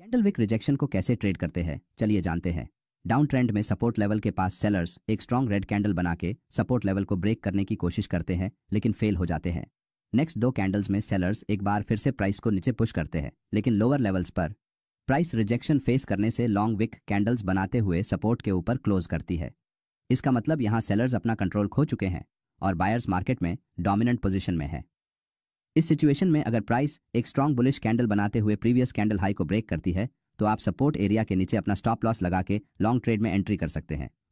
कैंडलविक rejection को कैसे trade करते हैं चलिए जानते हैं डाउन ट्रेंड में सपोर्ट लेवल के पास सेलर्स एक स्ट्रॉन्ग रेड कैंडल बना के सपोर्ट लेवल को ब्रेक करने की कोशिश करते हैं लेकिन फेल हो जाते हैं नेक्स्ट दो कैंडल्स में सेलर्स एक बार फिर से प्राइस को नीचे पुश करते हैं लेकिन लोअर लेवल्स पर प्राइस रिजेक्शन फेस करने से लॉन्ग विक कैंडल्स बनाते हुए सपोर्ट के ऊपर क्लोज करती है इसका मतलब यहाँ सेलर्स अपना कंट्रोल खो चुके हैं और बायर्स मार्केट में डोमिनेंट पोजीशन में है इस सिचुएशन में अगर प्राइस एक स्ट्रॉन्ग बुलिश कैंडल बनाते हुए प्रीवियस कैंडल हाई को ब्रेक करती है तो आप सपोर्ट एरिया के नीचे अपना स्टॉप लॉस लगा के लॉन्ग ट्रेड में एंट्री कर सकते हैं